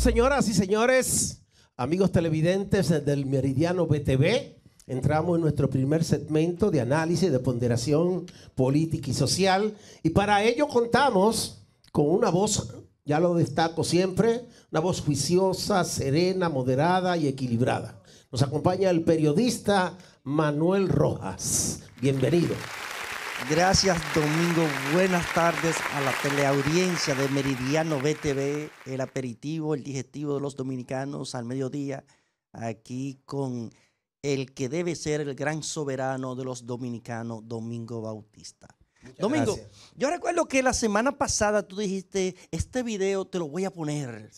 señoras y señores, amigos televidentes del Meridiano BTV, entramos en nuestro primer segmento de análisis de ponderación política y social. Y para ello contamos con una voz, ya lo destaco siempre, una voz juiciosa, serena, moderada y equilibrada. Nos acompaña el periodista Manuel Rojas. Bienvenido. Gracias, Domingo. Buenas tardes a la teleaudiencia de Meridiano BTV, el aperitivo, el digestivo de los dominicanos al mediodía, aquí con el que debe ser el gran soberano de los dominicanos, Domingo Bautista. Domingo, yo recuerdo que la semana pasada tú dijiste, este video te lo voy a poner.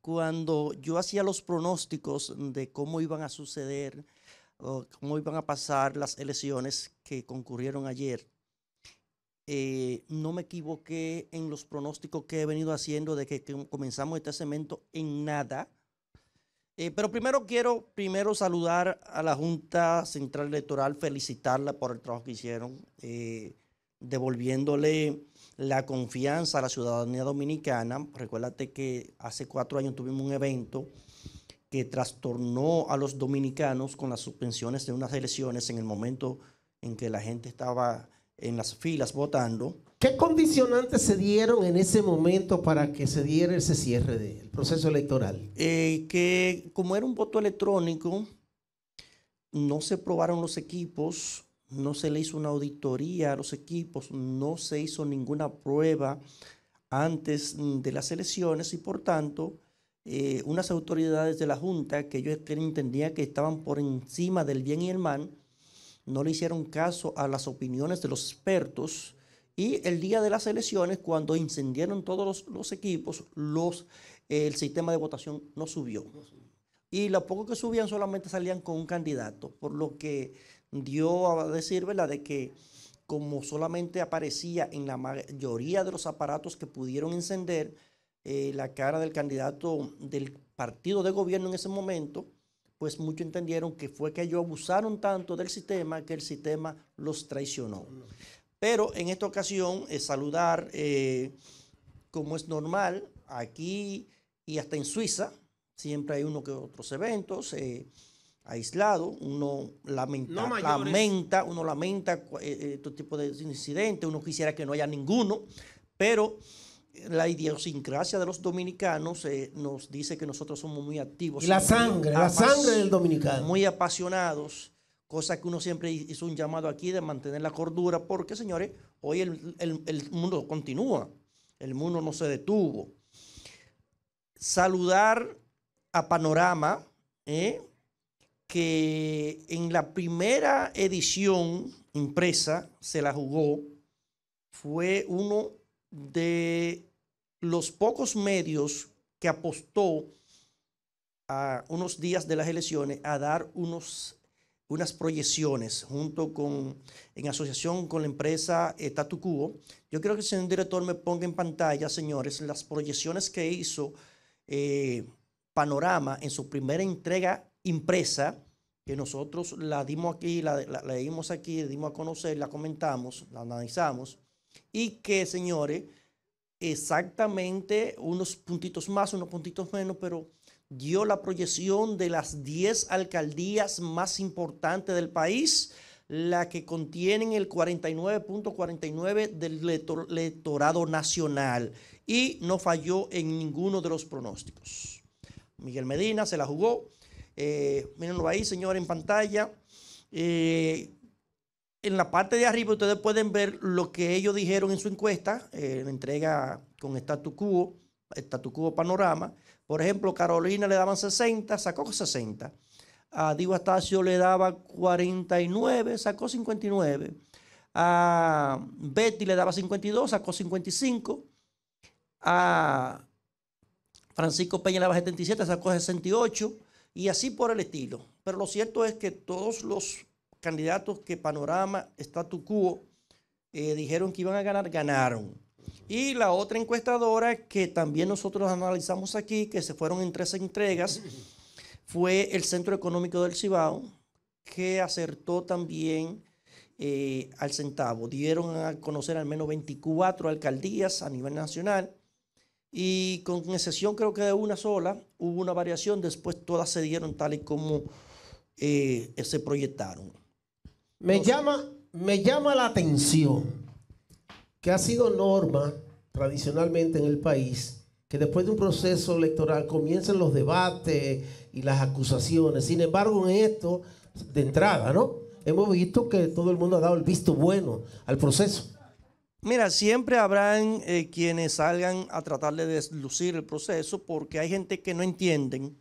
Cuando yo hacía los pronósticos de cómo iban a suceder, cómo iban a pasar las elecciones que concurrieron ayer eh, no me equivoqué en los pronósticos que he venido haciendo de que comenzamos este cemento en nada. Eh, pero primero quiero primero saludar a la Junta Central Electoral, felicitarla por el trabajo que hicieron, eh, devolviéndole la confianza a la ciudadanía dominicana. Recuérdate que hace cuatro años tuvimos un evento que trastornó a los dominicanos con las suspensiones de unas elecciones en el momento en que la gente estaba en las filas votando. ¿Qué condicionantes se dieron en ese momento para que se diera ese cierre del proceso electoral? Eh, que como era un voto electrónico, no se probaron los equipos, no se le hizo una auditoría a los equipos, no se hizo ninguna prueba antes de las elecciones y por tanto eh, unas autoridades de la Junta que yo entendía que estaban por encima del bien y el mal, no le hicieron caso a las opiniones de los expertos y el día de las elecciones, cuando incendiaron todos los, equipos, los, el sistema de votación no subió. Y lo poco que subían solamente salían con un candidato, por lo que dio a decir, ¿verdad?, de que como solamente aparecía en la mayoría de los aparatos que pudieron encender eh, la cara del candidato del partido de gobierno en ese momento, pues muchos entendieron que fue que ellos abusaron tanto del sistema que el sistema los traicionó. Pero en esta ocasión, eh, saludar, eh, como es normal, aquí y hasta en Suiza, siempre hay uno que otros eventos eh, aislado, uno lamenta, lamenta, uno lamenta este tipo de incidentes, uno quisiera que no haya ninguno, pero la idiosincrasia de los dominicanos eh, nos dice que nosotros somos muy activos. Y la sangre, la sangre del dominicano. Muy apasionados, cosa que uno siempre hizo un llamado aquí de mantener la cordura, porque señores, hoy el, mundo continúa, el mundo no se detuvo. Saludar a Panorama, ¿eh? que en la primera edición impresa se la jugó, fue uno de los pocos medios que apostó a unos días de las elecciones a dar unos, unas proyecciones junto con, en asociación con la empresa eh, Tatu Yo creo que el señor director me ponga en pantalla, señores, las proyecciones que hizo eh, Panorama en su primera entrega impresa, que nosotros la dimos aquí, la, dimos aquí, la dimos a conocer, la comentamos, la analizamos, y que, señores, exactamente unos puntitos más, unos puntitos menos, pero dio la proyección de las 10 alcaldías más importantes del país, la que contienen el 49.49 del electorado nacional y no falló en ninguno de los pronósticos. Miguel Medina se la jugó. Eh, mírenlo ahí, señor, en pantalla. Eh, en la parte de arriba ustedes pueden ver lo que ellos dijeron en su encuesta, eh, la entrega con Statu Quo, Statu Quo Panorama. Por ejemplo, Carolina le daban 60, sacó 60. A Diego Astacio le daba 49, sacó 59. A Betty le daba 52, sacó 55. A Francisco Peña le daba 77, sacó 68. Y así por el estilo. Pero lo cierto es que todos los candidatos que Panorama, Statu Quo, eh, dijeron que iban a ganar, ganaron. Y la otra encuestadora que también nosotros analizamos aquí, que se fueron en tres entregas, fue el Centro Económico del Cibao, que acertó también eh, al centavo. Dieron a conocer al menos 24 alcaldías a nivel nacional y con excepción creo que de una sola, hubo una variación, después todas se dieron tal y como eh, se proyectaron. Me, llama, me llama la atención que ha sido norma tradicionalmente en el país que después de un proceso electoral comiencen los debates y las acusaciones. Sin embargo, en esto, de entrada, ¿no? Hemos visto que todo el mundo ha dado el visto bueno al proceso. Mira, siempre habrán eh, quienes salgan a tratar de deslucir el proceso porque hay gente que no entienden.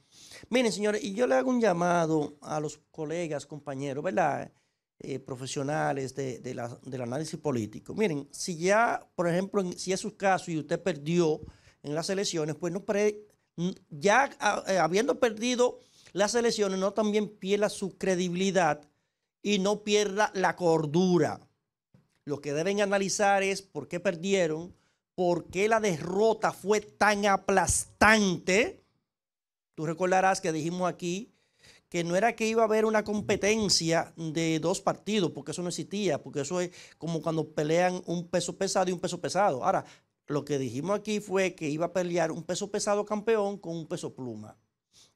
Miren, señores, y yo le hago un llamado a los colegas, compañeros, ¿verdad? Eh, profesionales de, del análisis político. Miren, si ya, por ejemplo, si es su caso y usted perdió en las elecciones, pues no ya eh, habiendo perdido las elecciones, no también pierda su credibilidad y no pierda la cordura. Lo que deben analizar es por qué perdieron, por qué la derrota fue tan aplastante. Tú recordarás que dijimos aquí que no era que iba a haber una competencia de dos partidos, porque eso no existía, porque eso es como cuando pelean un peso pesado y un peso pesado. Ahora, lo que dijimos aquí fue que iba a pelear un peso pesado campeón con un peso pluma.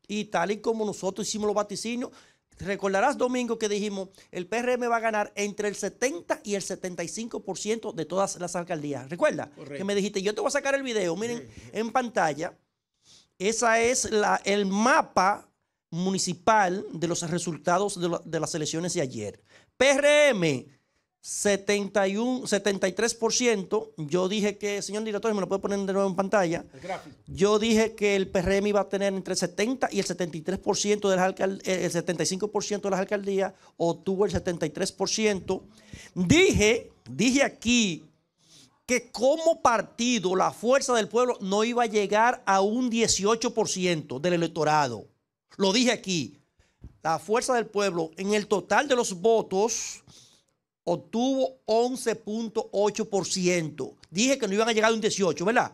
Y tal y como nosotros hicimos los vaticinios, recordarás domingo que dijimos, el PRM va a ganar entre el 70 y el 75% de todas las alcaldías. Recuerda que me dijiste, yo te voy a sacar el video, miren, en pantalla, esa es la, el mapa municipal de los resultados de, las elecciones de ayer. PRM, 71, 73%. Yo dije que, señor director, me lo puede poner de nuevo en pantalla. Yo dije que el PRM iba a tener entre el 70 y el 73% de las eh, el 75% de las alcaldías, obtuvo el 73%. Dije, dije aquí que como partido la fuerza del pueblo no iba a llegar a un 18% del electorado. Lo dije aquí. La fuerza del pueblo en el total de los votos obtuvo 11.8%. Dije que no iban a llegar a un 18, ¿verdad?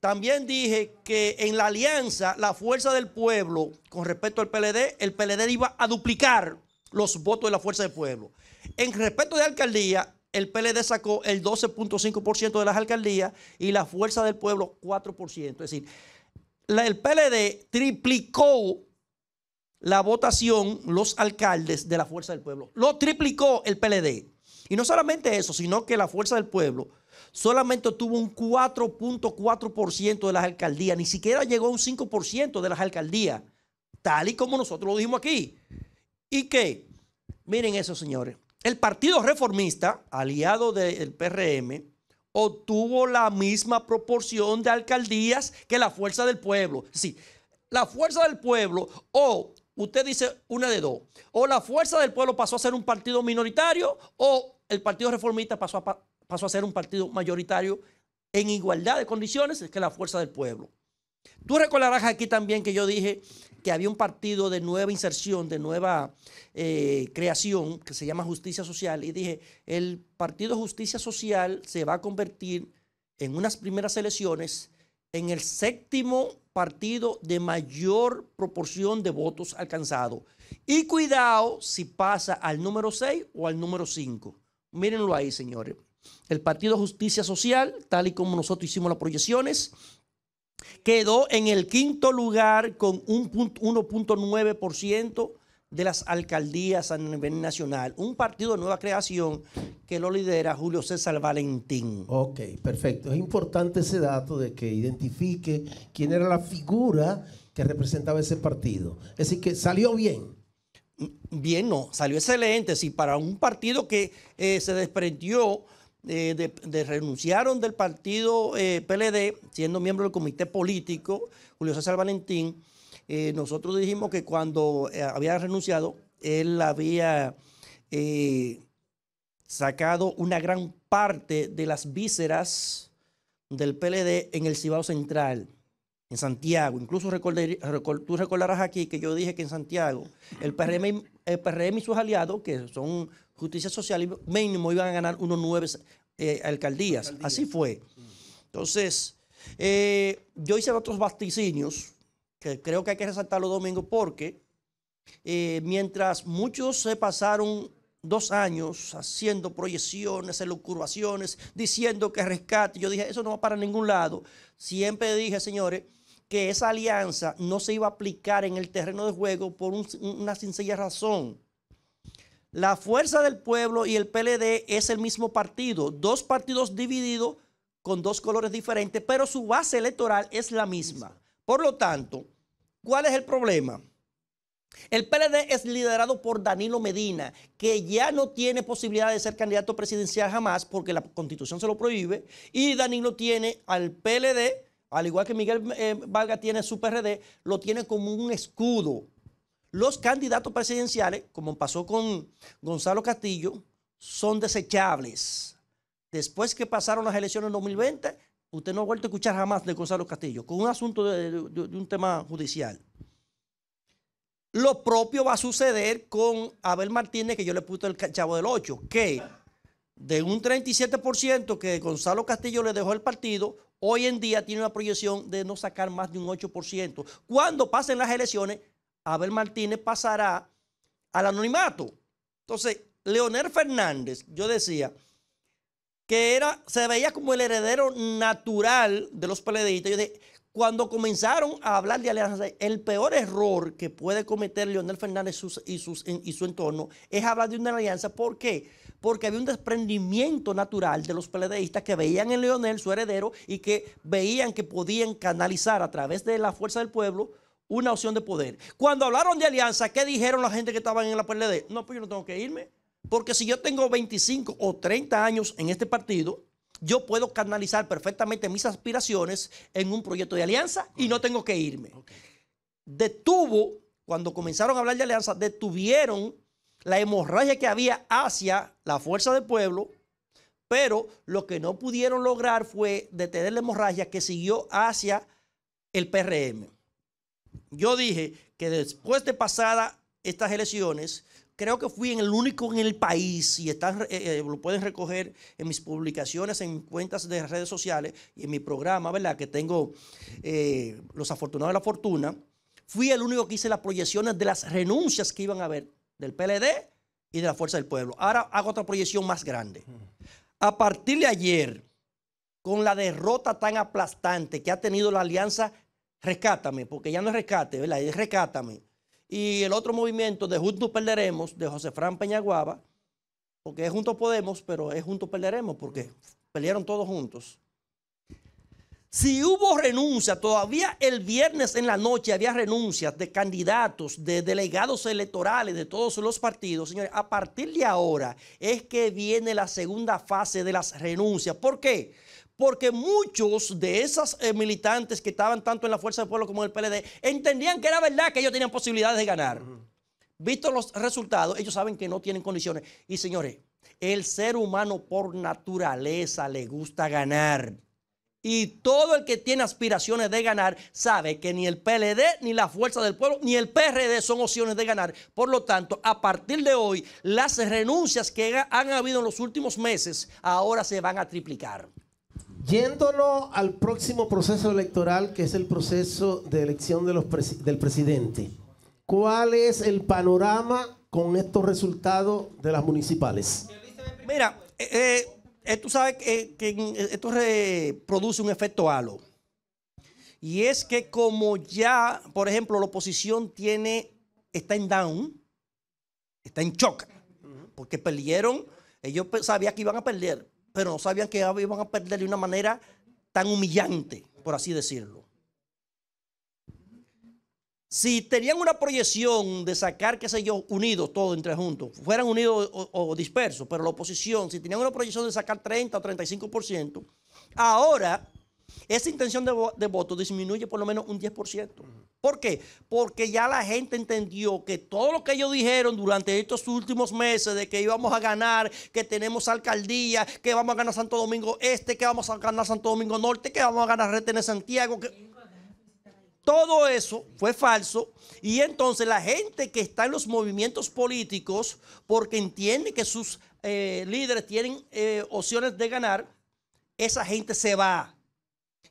También dije que en la alianza, la fuerza del pueblo, con respecto al PLD, el PLD iba a duplicar los votos de la fuerza del pueblo. En respecto de alcaldía, el PLD sacó el 12.5% de las alcaldías y la fuerza del pueblo 4%. Es decir, el PLD triplicó la votación los alcaldes de la Fuerza del Pueblo. Lo triplicó el PLD. Y no solamente eso, sino que la Fuerza del Pueblo solamente tuvo un 4.4% de las alcaldías, ni siquiera llegó a un 5% de las alcaldías, tal y como nosotros lo dijimos aquí. ¿Y que Miren eso, señores. El Partido Reformista, aliado del PRM, obtuvo la misma proporción de alcaldías que la fuerza del pueblo. Sí, la fuerza del pueblo o usted dice una de dos, o la fuerza del pueblo pasó a ser un partido minoritario o el Partido Reformista pasó a, pasó a ser un partido mayoritario en igualdad de condiciones que la fuerza del pueblo. Tú recordarás aquí también que yo dije que había un partido de nueva inserción, de nueva eh, creación, que se llama Justicia Social, y dije, el partido Justicia Social se va a convertir en unas primeras elecciones en el séptimo partido de mayor proporción de votos alcanzado. Y cuidado si pasa al número 6 o al número 5. Mírenlo ahí, señores. El Partido Justicia Social, tal y como nosotros hicimos las proyecciones, Quedó en el quinto lugar con un 1.9% de las alcaldías a nivel nacional. Un partido de nueva creación que lo lidera Julio César Valentín. Ok, perfecto. Es importante ese dato de que identifique quién era la figura que representaba ese partido. Es decir, que salió bien. Mm, bien, no, salió excelente. Si para un partido que eh, se desprendió eh, de, renunciaron del partido eh, PLD, siendo miembro del comité político, Julio César Valentín, eh, nosotros dijimos que cuando había renunciado, él había sacado una gran parte de las vísceras del PLD en el Cibao Central en Santiago, incluso tú recordarás aquí que yo dije que en Santiago el PRM, y sus aliados, que son justicia social mínimo, iban a ganar unos nueve eh, alcaldías. Así fue. Entonces, eh, yo hice otros vaticinios, que creo que hay que resaltar los domingos, porque eh, mientras muchos se pasaron dos años haciendo proyecciones, elucubraciones, diciendo que rescate. Yo dije, eso no va para ningún lado. Siempre dije, señores, que esa alianza no se iba a aplicar en el terreno de juego por una sencilla razón. La fuerza del pueblo y el PLD es el mismo partido, dos partidos divididos con dos colores diferentes, pero su base electoral es la misma. Por lo tanto, ¿cuál es el problema? El PLD es liderado por Danilo Medina, que ya no tiene posibilidad de ser candidato presidencial jamás porque la constitución se lo prohíbe, y Danilo tiene al PLD al igual que Miguel eh, valga tiene su PRD, lo tiene como un escudo. Los candidatos presidenciales, como pasó con Gonzalo Castillo, son desechables. Después que pasaron las elecciones en 2020, usted no ha vuelto a escuchar jamás de Gonzalo Castillo, con un asunto de, un tema judicial. Lo propio va a suceder con Abel Martínez, que yo le puse el chavo del 8, que de un 37% que Gonzalo Castillo le dejó el partido, hoy en día tiene una proyección de no sacar más de un 8%. Cuando pasen las elecciones, Abel Martínez pasará al anonimato. Entonces, Leonel Fernández, yo decía que era, se veía como el heredero natural de los PLDistas. cuando comenzaron a hablar de alianzas, el peor error que puede cometer Leonel Fernández y su entorno es hablar de una alianza. ¿Por qué? porque había un desprendimiento natural de los PLDistas que veían en Leonel su heredero y que veían que podían canalizar a través de la fuerza del pueblo una opción de poder. Cuando hablaron de alianza, ¿qué dijeron la gente que estaba en la PLD? No, pues yo no tengo que irme, porque si yo tengo 25 o 30 años en este partido, yo puedo canalizar perfectamente mis aspiraciones en un proyecto de alianza y no tengo que irme. Detuvo, cuando comenzaron a hablar de alianza, detuvieron la hemorragia que había hacia la fuerza del pueblo, pero lo que no pudieron lograr fue detener la hemorragia que siguió hacia el PRM. Yo dije que después de pasadas estas elecciones, creo que fui el único en el país, y están, eh, eh, lo pueden recoger en mis publicaciones, en cuentas de redes sociales y en mi programa, ¿verdad? Que tengo eh, Los Afortunados de la Fortuna. Fui el único que hice las proyecciones de las renuncias que iban a haber del PLD y de la Fuerza del Pueblo. Ahora hago otra proyección más grande. A partir de ayer, con la derrota tan aplastante que ha tenido la alianza, rescátame, porque ya no es rescate, ¿verdad? Es rescátame. Y el otro movimiento de Juntos Perderemos, de José Fran Peñaguaba, porque es Juntos Podemos, pero es Juntos Perderemos, porque pelearon todos juntos. Si hubo renuncia, todavía el viernes en la noche había renuncias de candidatos, de delegados electorales de todos los partidos. Señores, a partir de ahora es que viene la segunda fase de las renuncias. ¿Por qué? porque muchos de esas eh, militantes que estaban tanto en la Fuerza del Pueblo como en el PLD entendían que era verdad que ellos tenían posibilidades de ganar. Visto los resultados, ellos saben que no tienen condiciones. Y señores, el ser humano por naturaleza le gusta ganar. Y todo el que tiene aspiraciones de ganar sabe que ni el PLD, ni la Fuerza del Pueblo, ni el PRD son opciones de ganar. Por lo tanto, a partir de hoy, las renuncias que han habido en los últimos meses ahora se van a triplicar. Yéndonos al próximo proceso electoral, que es el proceso de elección del presidente, ¿cuál es el panorama con estos resultados de las municipales? Mira, eh, eh, tú sabes que, esto produce un efecto halo. Y es que como ya, por ejemplo, la oposición tiene, está en down, está en shock, porque perdieron, ellos sabían que iban a perder, pero no sabían que iban a perder de una manera tan humillante, por así decirlo si tenían una proyección de sacar, qué sé yo, unidos todos entre juntos, fueran unidos o, dispersos, pero la oposición, si tenían una proyección de sacar 30 o 35%, ahora esa intención de, voto disminuye por lo menos un 10%. ¿Por qué? Porque ya la gente entendió que todo lo que ellos dijeron durante estos últimos meses de que íbamos a ganar, que tenemos alcaldía, que vamos a ganar Santo Domingo Este, que vamos a ganar Santo Domingo Norte, que vamos a ganar Retener Santiago, que todo eso fue falso y entonces la gente que está en los movimientos políticos, porque entiende que sus eh, líderes tienen eh, opciones de ganar, esa gente se va.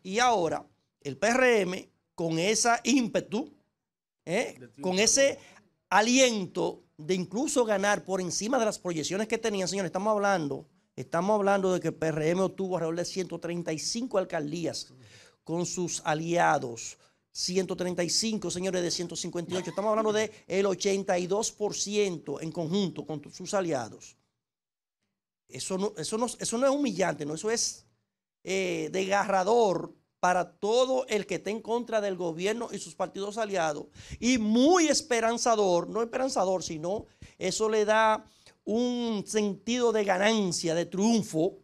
Y ahora el PRM, con esa ímpetu, ¿eh? con ese aliento de incluso ganar por encima de las proyecciones que tenían, señores, estamos hablando, estamos hablando de que el PRM obtuvo alrededor de 135 alcaldías con sus aliados, 135, señores, de 158. Estamos hablando de el 82% en conjunto con sus aliados. Eso no, eso no, es humillante, no, eso es eh, desgarrador para todo el que está en contra del gobierno y sus partidos aliados. Y muy esperanzador, no esperanzador, sino eso le da un sentido de ganancia, de triunfo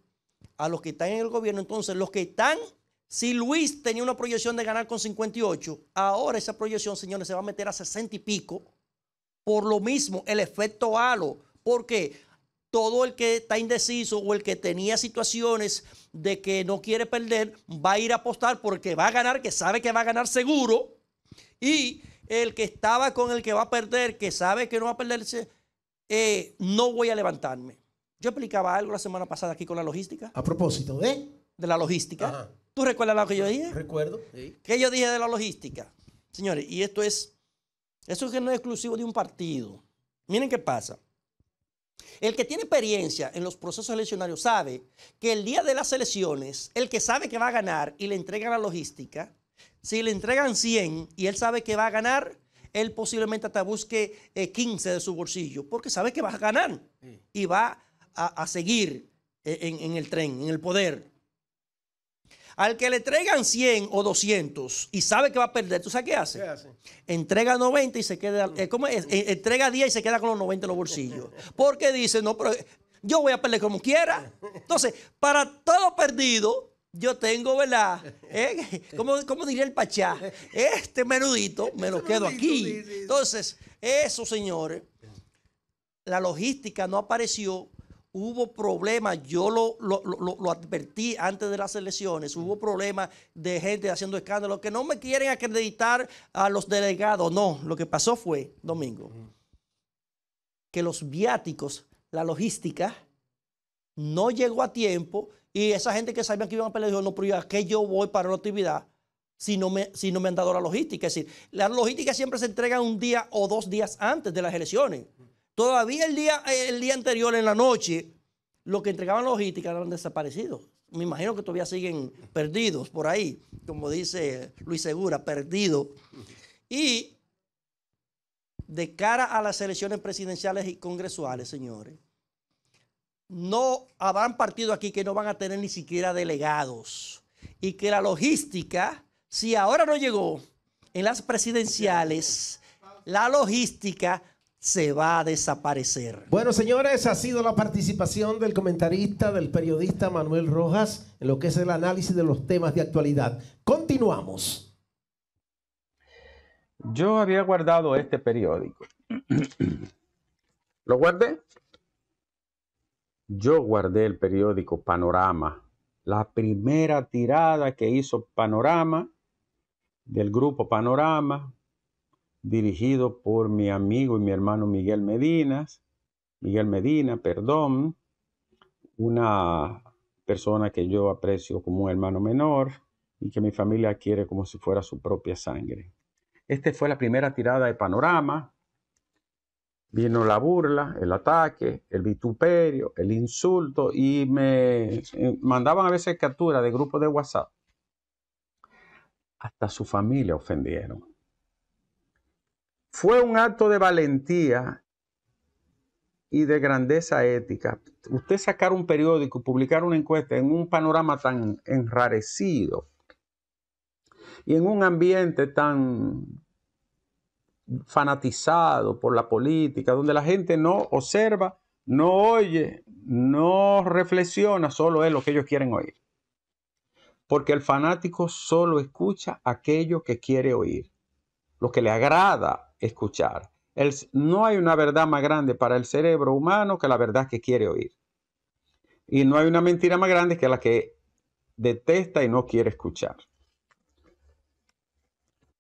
a los que están en el gobierno. Entonces, los que están si Luis tenía una proyección de ganar con 58, ahora esa proyección, señores, se va a meter a 60 y pico. Por lo mismo, el efecto halo. Porque todo el que está indeciso o el que tenía situaciones de que no quiere perder, va a ir a apostar porque va a ganar, que sabe que va a ganar seguro. Y el que estaba con el que va a perder, que sabe que no va a perderse, eh, no voy a levantarme. Yo explicaba algo la semana pasada aquí con la logística. A propósito de... ¿eh? De la logística. ¿Tú recuerdas lo que yo dije? Recuerdo. ¿Qué yo dije de la logística? Señores, y esto es, eso es que no es exclusivo de un partido. Miren qué pasa. El que tiene experiencia en los procesos eleccionarios sabe que el día de las elecciones, el que sabe que va a ganar y le entregan la logística, si le entregan 100 y él sabe que va a ganar, él posiblemente hasta busque 15 eh, de su bolsillo, porque sabe que va a ganar y va a, seguir eh, en el tren, en el poder. Al que le entregan 100 o 200 y sabe que va a perder, ¿tú sabes qué hace? Entrega 90 y se queda. Mm. Eh, ¿Cómo es? Eh, entrega 10 y se queda con los 90 en los bolsillos. Porque dice, no, pero yo voy a perder como quiera. Entonces, para todo perdido, yo tengo, ¿verdad? Eh, ¿Cómo, ¿Cómo, diría el Pachá? Este menudito me lo este quedo aquí. Entonces, eso, señores, la logística no apareció hubo problemas, yo lo, advertí antes de las elecciones, hubo problemas de gente haciendo escándalos que no me quieren acreditar a los delegados. No, lo que pasó fue, Domingo, que los viáticos, la logística, no llegó a tiempo y esa gente que sabía que iban a pelear dijo, no, pero ya que yo voy para la actividad si no, me, si no me han dado la logística. Es decir, la logística siempre se entrega un día o dos días antes de las elecciones. Todavía el día, eh, el día anterior, en la noche, los que entregaban logística eran desaparecidos. Me imagino que todavía siguen perdidos por ahí, como dice Luis Segura, perdido. Y de cara a las elecciones presidenciales y congresuales, señores, no habrán partido aquí que no van a tener ni siquiera delegados. Y que la logística, si ahora no llegó en las presidenciales, la logística se va a desaparecer. Bueno, señores, ha sido la participación del comentarista, del periodista Manuel Rojas, en lo que es el análisis de los temas de actualidad. Continuamos. Yo había guardado este periódico. ¿Lo guardé? Yo guardé el periódico Panorama, la primera tirada que hizo Panorama, del grupo Panorama, dirigido por mi amigo y mi hermano Miguel Medina. Miguel Medina, perdón, una persona que yo aprecio como un hermano menor y que mi familia quiere como si fuera su propia sangre. Esta fue la primera tirada de Panorama. Vino la burla, el ataque, el vituperio, el insulto y me eh, mandaban a veces capturas de grupos de WhatsApp. Hasta su familia ofendieron. Fue un acto de valentía y de grandeza ética. Usted sacar un periódico publicar una encuesta en un panorama tan enrarecido y en un ambiente tan fanatizado por la política, donde la gente no observa, no oye, no reflexiona, solo es lo que ellos quieren oír. Porque el fanático solo escucha aquello que quiere oír, lo que le agrada escuchar. no hay una verdad más grande para el cerebro humano que la verdad que quiere oír. Y no hay una mentira más grande que la que detesta y no quiere escuchar.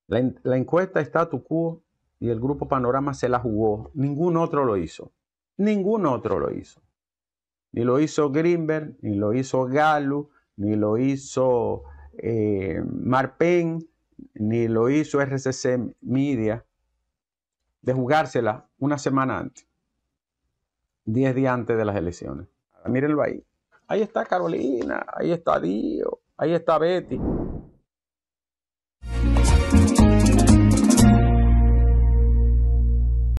La, encuesta tu Quo y el grupo Panorama se la jugó. Ningún otro lo hizo. Ningún otro lo hizo. Ni lo hizo Greenberg, ni lo hizo Galu, ni lo hizo eh, Marpen, ni lo hizo RCC Media de jugársela una semana antes, 10 días antes de las elecciones. Mírenlo ahí. Ahí está Carolina, ahí está Dio, ahí está Betty.